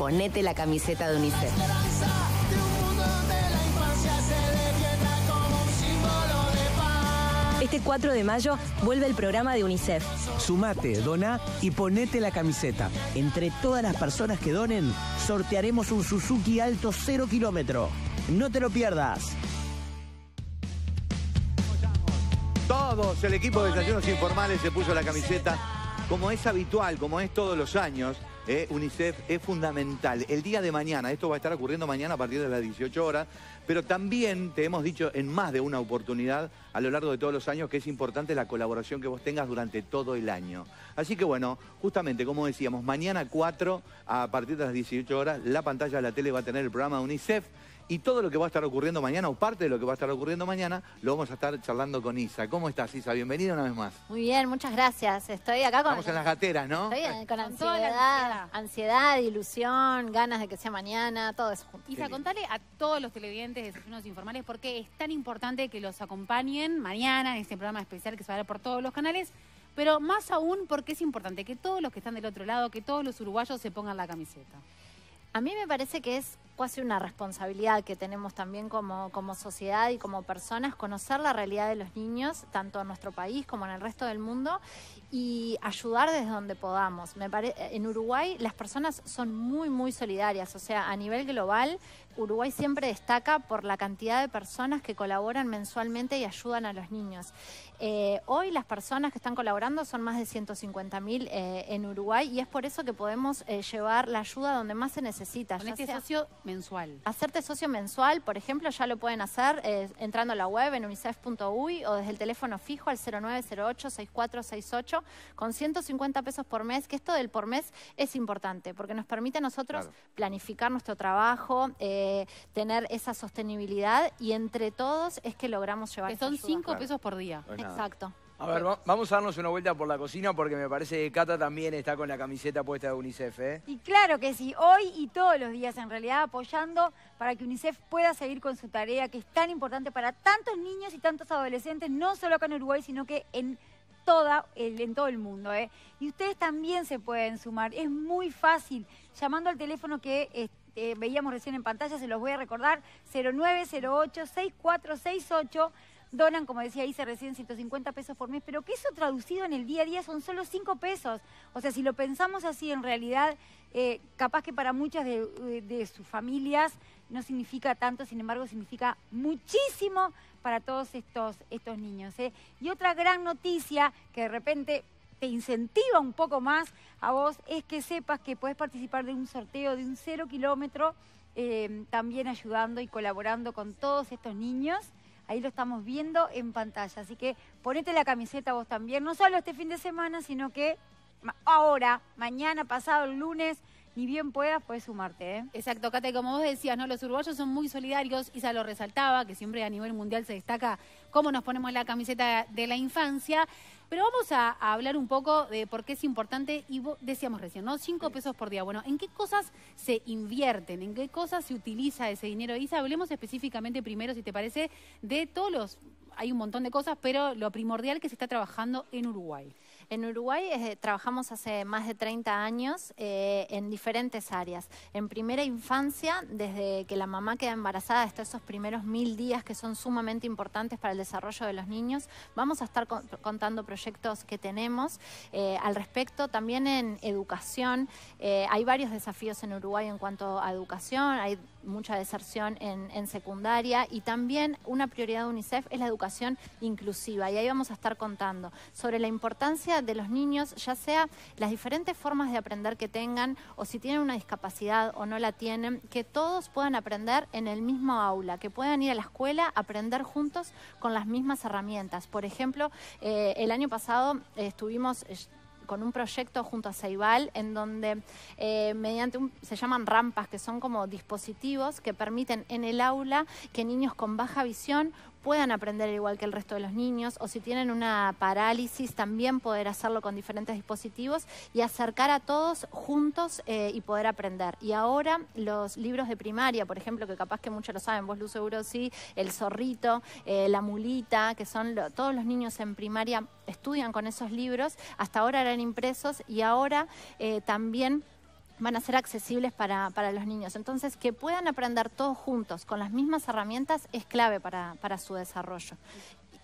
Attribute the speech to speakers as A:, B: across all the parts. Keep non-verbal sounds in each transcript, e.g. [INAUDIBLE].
A: ponete la camiseta de UNICEF. Este 4 de mayo vuelve el programa de UNICEF. Sumate, dona y ponete la camiseta. Entre todas las personas que donen, sortearemos un Suzuki Alto 0 kilómetro. No te lo pierdas.
B: Todos, el equipo de desayunos Informales se puso la camiseta, como es habitual, como es todos los años. Eh, UNICEF es fundamental. El día de mañana, esto va a estar ocurriendo mañana a partir de las 18 horas, pero también te hemos dicho en más de una oportunidad a lo largo de todos los años que es importante la colaboración que vos tengas durante todo el año. Así que bueno, justamente como decíamos, mañana 4 a partir de las 18 horas la pantalla de la tele va a tener el programa UNICEF y todo lo que va a estar ocurriendo mañana, o parte de lo que va a estar ocurriendo mañana, lo vamos a estar charlando con Isa. ¿Cómo estás, Isa? Bienvenida una vez más.
C: Muy bien, muchas gracias. Estoy acá con... Estamos en las gateras, ¿no? Estoy con ansiedad, ansiedad,
D: ilusión, ganas de que sea mañana, todo eso. junto. Isa, contale a todos los televidentes de Desayunos Informales por qué es tan importante que los acompañen mañana en este programa especial que se va a dar por todos los canales, pero más aún porque es importante que todos los que están del otro lado, que todos los uruguayos se pongan la camiseta.
C: A mí me parece que es casi una responsabilidad que tenemos también como, como sociedad y como personas, conocer la realidad de los niños, tanto en nuestro país como en el resto del mundo, y ayudar desde donde podamos. Me parece En Uruguay las personas son muy, muy solidarias, o sea, a nivel global, Uruguay siempre destaca por la cantidad de personas que colaboran mensualmente y ayudan a los niños. Eh, hoy las personas que están colaborando son más de 150.000 eh, en Uruguay y es por eso que podemos eh, llevar la ayuda donde más se necesita. Con este socio Mensual. Hacerte socio mensual, por ejemplo, ya lo pueden hacer eh, entrando a la web en unicef.uy o desde el teléfono fijo al 0908-6468 con 150 pesos por mes, que esto del por mes es importante porque nos permite a nosotros planificar nuestro trabajo, eh, tener esa sostenibilidad y entre todos es que logramos llevar. Que son 5 pesos por día. Exacto.
B: A ver, vamos a darnos una vuelta por la cocina porque me parece que Cata también está con la camiseta puesta de UNICEF, ¿eh?
A: Y claro que sí, hoy y todos los días en realidad apoyando para que UNICEF pueda seguir con su tarea que es tan importante para tantos niños y tantos adolescentes, no solo acá en Uruguay, sino que en, toda en todo el mundo. ¿eh? Y ustedes también se pueden sumar, es muy fácil, llamando al teléfono que este, veíamos recién en pantalla, se los voy a recordar, 0908-6468 donan, como decía ahí se recién, 150 pesos por mes, pero que eso traducido en el día a día son solo 5 pesos. O sea, si lo pensamos así, en realidad, eh, capaz que para muchas de, sus familias no significa tanto, sin embargo, significa muchísimo para todos estos, estos niños. ¿eh? Y otra gran noticia que de repente te incentiva un poco más a vos es que sepas que puedes participar de un sorteo de un cero kilómetro, eh, también ayudando y colaborando con todos estos niños. Ahí lo estamos viendo en pantalla. Así que ponete la camiseta vos también, no solo este fin de semana, sino que ahora, mañana, pasado, el lunes, ni bien puedas, puedes sumarte. ¿eh? Exacto, Cate, como vos decías, ¿no? los uruguayos son muy solidarios, Isa lo resaltaba, que
D: siempre a nivel mundial se destaca cómo nos ponemos la camiseta de la infancia. Pero vamos a, hablar un poco de por qué es importante, y decíamos recién, ¿no? Cinco pesos por día. Bueno, ¿en qué cosas se invierten? ¿En qué cosas se utiliza ese dinero? Y hablemos específicamente primero, si te parece, de todos los... Hay un montón de cosas, pero lo primordial que se está trabajando en Uruguay.
C: En Uruguay eh, trabajamos hace más de 30 años eh, en diferentes áreas. En primera infancia, desde que la mamá queda embarazada hasta esos primeros mil días que son sumamente importantes para el desarrollo de los niños, vamos a estar contando proyectos que tenemos eh, al respecto. También en educación, hay varios desafíos en Uruguay en cuanto a educación. Hay mucha deserción en, secundaria y también una prioridad de UNICEF es la educación inclusiva y ahí vamos a estar contando sobre la importancia de los niños, ya sea las diferentes formas de aprender que tengan o si tienen una discapacidad o no la tienen, que todos puedan aprender en el mismo aula, que puedan ir a la escuela, aprender juntos con las mismas herramientas. Por ejemplo, eh, el año pasado eh, estuvimos eh, con un proyecto junto a Ceibal en donde eh, mediante un, se llaman rampas, que son como dispositivos que permiten en el aula que niños con baja visión puedan aprender igual que el resto de los niños o si tienen una parálisis también poder hacerlo con diferentes dispositivos y acercar a todos juntos eh, y poder aprender. Y ahora los libros de primaria, por ejemplo, que capaz que muchos lo saben, vos Luz seguro sí, El Zorrito, eh, La Mulita, que son todos los niños en primaria estudian con esos libros, hasta ahora eran impresos y ahora eh, también van a ser accesibles para, para, los niños. Entonces, que puedan aprender todos juntos con las mismas herramientas es clave
D: para, para su desarrollo.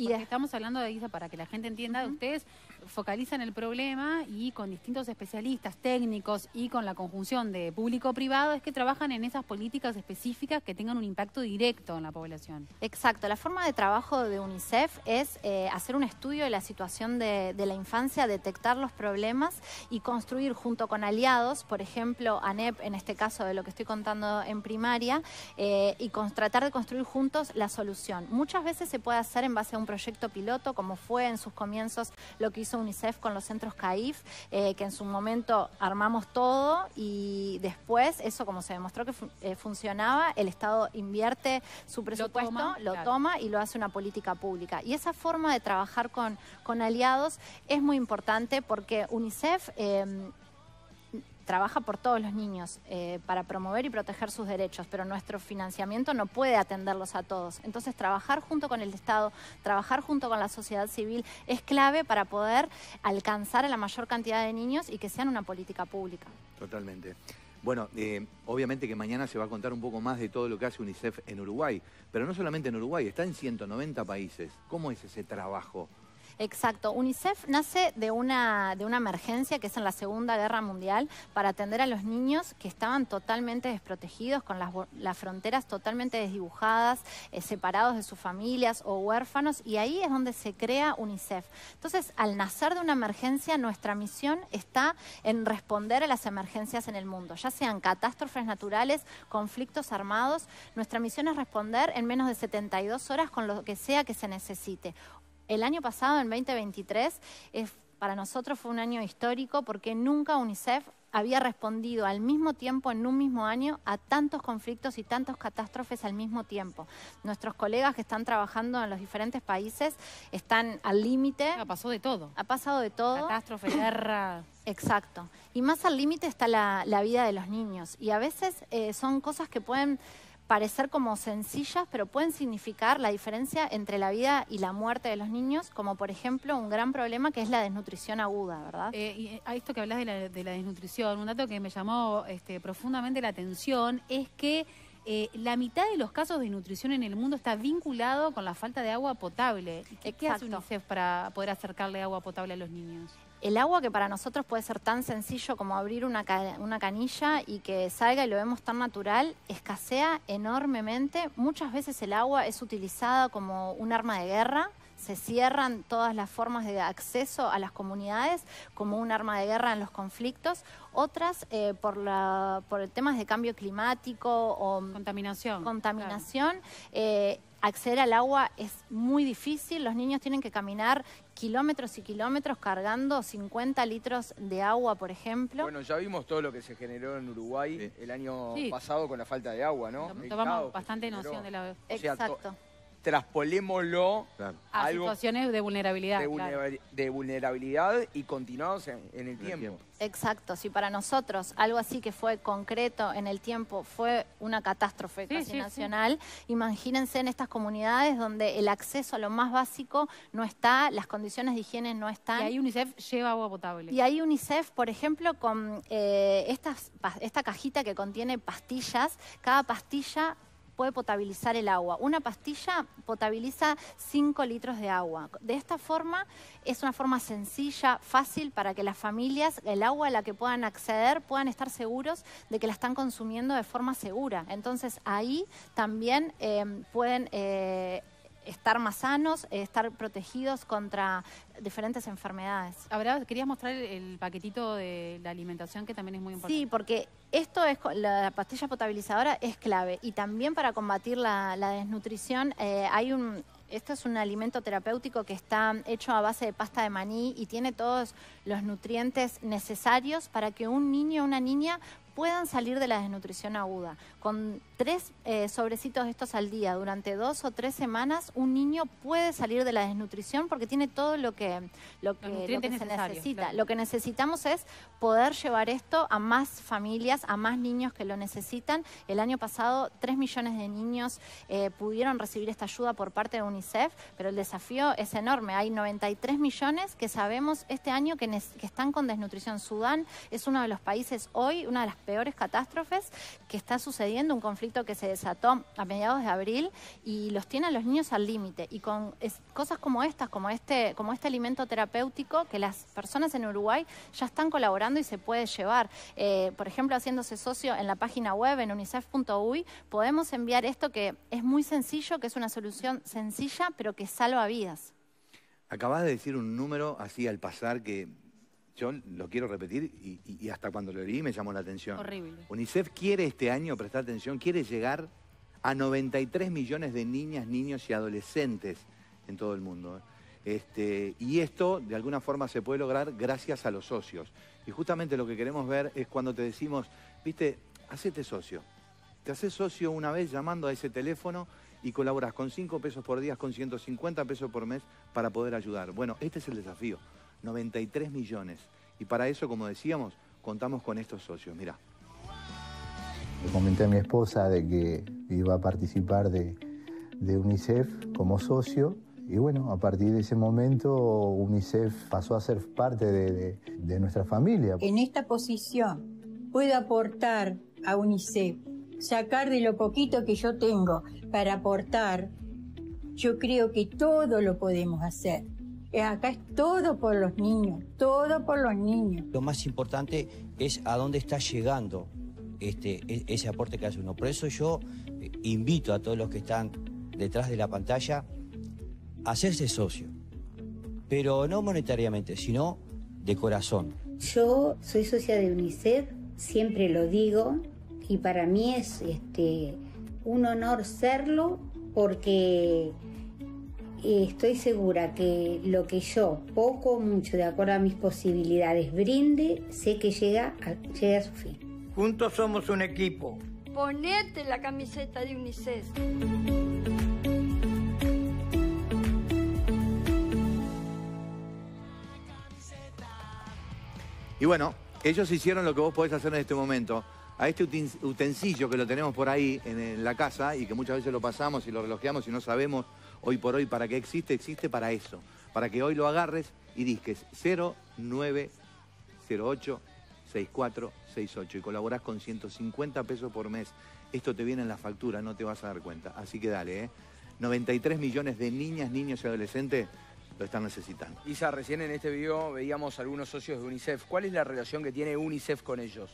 D: Y estamos hablando de ISA para que la gente entienda, de ustedes focalizan el problema y con distintos especialistas técnicos y con la conjunción de público-privado es que trabajan en esas políticas específicas que tengan un impacto directo en la población. Exacto, la forma de trabajo de UNICEF es eh, hacer un estudio de la situación de, la
C: infancia, detectar los problemas y construir junto con aliados, por ejemplo, ANEP en este caso de lo que estoy contando en primaria, eh, y tratar de construir juntos la solución. Muchas veces se puede hacer en base a un proyecto piloto, como fue en sus comienzos lo que hizo UNICEF con los centros CAIF, eh, que en su momento armamos todo y después, eso como se demostró que eh, funcionaba, el Estado invierte su presupuesto, lo, toma, y lo hace una política pública. Y esa forma de trabajar con, con aliados es muy importante porque UNICEF... Em, trabaja por todos los niños eh, para promover y proteger sus derechos, pero nuestro financiamiento no puede atenderlos a todos. Entonces, trabajar junto con el Estado, trabajar junto con la sociedad civil es clave para poder alcanzar a la mayor cantidad de niños y que sean una política pública.
B: Totalmente. Bueno, eh, obviamente que mañana se va a contar un poco más de todo lo que hace UNICEF en Uruguay, pero no solamente en Uruguay, está en 190 países. ¿Cómo es ese trabajo?
C: Exacto. UNICEF nace de una, de una emergencia que es en la Segunda Guerra Mundial para atender a los niños que estaban totalmente desprotegidos, con las, las fronteras totalmente desdibujadas, eh, separados de sus familias o huérfanos, y ahí es donde se crea UNICEF. Entonces, al nacer de una emergencia, nuestra misión está en responder a las emergencias en el mundo, ya sean catástrofes naturales, conflictos armados. Nuestra misión es responder en menos de 72 horas con lo que sea que se necesite. El año pasado, en 2023, eh, para nosotros fue un año histórico porque nunca UNICEF había respondido al mismo tiempo, en un mismo año, a tantos conflictos y tantas catástrofes al mismo tiempo. Nuestros colegas que están trabajando en los diferentes países están al límite. Ha pasado de todo. Ha pasado de todo. Catástrofe, guerra. [CLEARS THROAT] Exacto. Y más al límite está la, vida de los niños. Y a veces eh, son cosas que pueden parecer como sencillas, pero pueden significar la diferencia entre la vida y la muerte de los niños, como por ejemplo un gran problema que es la desnutrición
D: aguda, ¿verdad? Eh, eh, a esto que hablas de la, desnutrición, un dato que me llamó este, profundamente la atención es que eh, la mitad de los casos de desnutrición en el mundo está vinculado con la falta de agua potable. ¿Qué, qué hace UNICEF para poder acercarle agua potable a los niños?
C: el agua que para nosotros puede ser tan sencillo como abrir una, canilla y que salga y lo vemos tan natural, escasea enormemente. Muchas veces el agua es utilizada como un arma de guerra. Se cierran todas las formas de acceso a las comunidades como un arma de guerra en los conflictos. Otras eh, por, la, por temas de cambio climático o... Contaminación. Contaminación. Eh, acceder al agua es muy difícil, los niños tienen que caminar kilómetros y kilómetros cargando 50 litros de agua, por ejemplo. Bueno,
B: ya vimos todo lo que se generó en Uruguay el año pasado con la falta de agua, ¿no? Tomamos bastante noción de
D: la... Exacto
B: traspolémoslo a, situaciones
D: de vulnerabilidad.
B: De, vulnerabilidad, y continuados en, el, tiempo.
C: Exacto, si para nosotros algo así que fue concreto en el tiempo fue una catástrofe casi nacional, imagínense en estas comunidades donde el acceso a lo más básico no está, las condiciones de higiene no están. Y ahí UNICEF
D: lleva agua potable. Y
C: ahí UNICEF, por ejemplo, con eh, estas, esta cajita que contiene pastillas, cada pastilla puede potabilizar el agua. Una pastilla potabiliza 5 litros de agua. De esta forma es una forma sencilla, fácil para que las familias, el agua a la que puedan acceder, puedan estar seguros de que la están consumiendo de forma segura. Entonces ahí también eh, pueden... Eh, estar más sanos, eh, estar protegidos contra diferentes enfermedades.
D: Ahora querías mostrar el paquetito de la alimentación que también es muy importante. Sí,
C: porque esto es la pastilla potabilizadora es clave y también para combatir la, desnutrición eh, hay un esto es un alimento terapéutico que está hecho a base de pasta de maní y tiene todos los nutrientes necesarios para que un niño o una niña puedan salir de la desnutrición aguda. Con tres eh, sobrecitos de estos al día durante dos o tres semanas, un niño puede salir de la desnutrición porque tiene todo lo que, lo se necesita. Lo que necesitamos es poder llevar esto a más familias, a más niños que lo necesitan. El año pasado, tres millones de niños eh, pudieron recibir esta ayuda por parte de UNICEF, pero el desafío es enorme. Hay 93 millones que sabemos este año que, que están con desnutrición. Sudán es uno de los países hoy, una de las peores catástrofes que está sucediendo, un conflicto que se desató a mediados de abril y los tiene a los niños al límite. Y con cosas como estas, como este, como este alimento terapéutico que las personas en Uruguay ya están colaborando y se puede llevar. Eh, por ejemplo, haciéndose socio en la página web, en unicef.uy, podemos enviar esto que es muy sencillo, que es una solución sencilla, pero que salva vidas.
B: Acabas de decir un número así al pasar que yo lo quiero repetir y, hasta cuando lo leí me llamó la atención. Horrible. UNICEF quiere este año, prestar atención, quiere llegar a 93 millones de niñas, niños y adolescentes en todo el mundo. Este, y esto de alguna forma se puede lograr gracias a los socios. Y justamente lo que queremos ver es cuando te decimos, viste, hacete socio. Te haces socio una vez llamando a ese teléfono y colaboras con 5 pesos por día, con 150 pesos por mes para poder ayudar. Bueno, este es el desafío. 93 millones. Y para eso, como decíamos, contamos con estos socios. Mirá. Le comenté a mi esposa de que iba a participar de, UNICEF como socio. Y bueno, a partir de ese momento UNICEF pasó a ser parte de, de nuestra familia.
A: En esta posición puedo aportar a UNICEF, sacar de lo poquito que yo tengo para aportar, yo creo que todo lo podemos hacer. Eh, acá es todo por los niños, todo por los niños.
B: Lo más importante es a dónde está llegando este, e, ese aporte que hace uno. Por eso yo eh, invito a todos los que están detrás de la pantalla a hacerse socio, pero no monetariamente, sino de corazón.
A: Yo soy socia de UNICEF, siempre lo digo, y para mí es este, un honor serlo porque estoy segura que lo que yo, poco o mucho, de acuerdo a mis posibilidades, brinde, sé que llega a, llega a su fin. Juntos somos un equipo. Ponete la camiseta de UNICEF.
B: Y bueno, ellos hicieron lo que vos podés hacer en este momento. A este utensilio que lo tenemos por ahí en la casa y que muchas veces lo pasamos y lo relojeamos y no sabemos hoy por hoy, ¿para qué existe? Existe para eso, para que hoy lo agarres y disques 0908 6468 y colaborás con 150 pesos por mes. Esto te viene en la factura, no te vas a dar cuenta. Así que dale, ¿eh? 93 millones de niñas, niños y adolescentes lo están necesitando. Isa, recién en este video veíamos algunos socios de UNICEF. ¿Cuál es la relación que tiene UNICEF con ellos?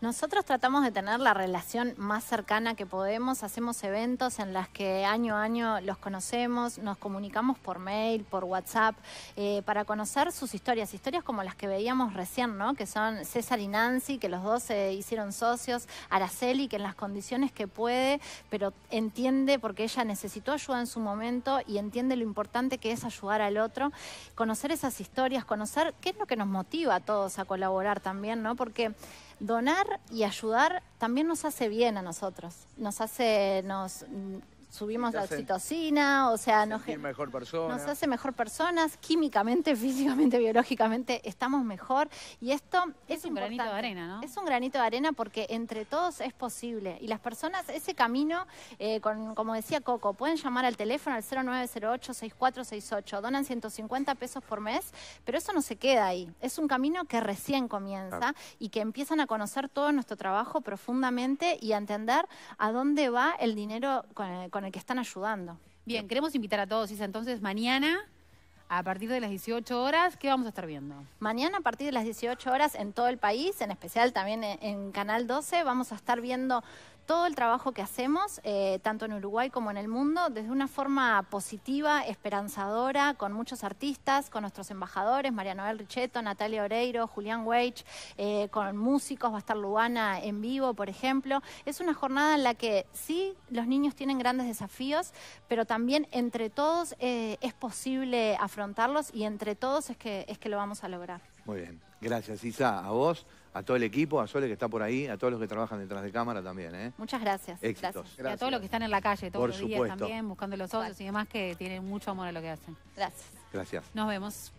C: Nosotros tratamos de tener la relación más cercana que podemos, hacemos eventos en las que año a año los conocemos, nos comunicamos por mail, por WhatsApp, eh, para conocer sus historias, historias como las que veíamos recién, ¿no? que son César y Nancy, que los dos se hicieron socios, Araceli, que en las condiciones que puede, pero entiende porque ella necesitó ayuda en su momento y entiende lo importante que es ayudar al otro, conocer esas historias, conocer qué es lo que nos motiva a todos a colaborar también, ¿no? porque donar y ayudar también nos hace bien a nosotros, nos hace, nos subimos la oxitocina, o sea, nos,
B: hace
C: mejor personas, químicamente, [LAUGHS] físicamente, biológicamente, estamos mejor. Y esto es, un granito de arena, ¿no? Es un granito de arena porque entre todos es posible. Y las personas, ese camino, eh, como decía Coco, pueden llamar al teléfono al 0908-6468, donan 150 pesos por mes, pero eso no se queda ahí. Es un camino que recién comienza y que empiezan a conocer todo nuestro trabajo profundamente
D: y a entender a dónde va el dinero con con el que están ayudando. Bien, queremos invitar a todos, entonces mañana a partir de las 18 horas, ¿qué vamos a estar viendo?
C: Mañana a partir de las 18 horas en todo el país, en especial también en, en Canal 12, vamos a estar viendo todo el trabajo que hacemos, eh, tanto en Uruguay como en el mundo, desde una forma positiva, esperanzadora, con muchos artistas, con nuestros embajadores, María Noel Richetto, Natalia Oreiro, Julián Weich, eh, con músicos, va a estar Luana en vivo, por ejemplo. Es una jornada en la que sí, los niños tienen grandes desafíos, pero también entre todos eh, es posible afrontarlos y entre todos es que, es que lo vamos a lograr.
B: Muy bien, gracias Isa, a vos a todo el equipo, a Sole que está por ahí, a todos los que trabajan detrás de cámara también. ¿eh?
D: Muchas gracias. Y a todos los que están en la calle todos los días también, buscando los socios y demás que tienen mucho amor a lo que hacen. Gracias. Gracias. Nos vemos.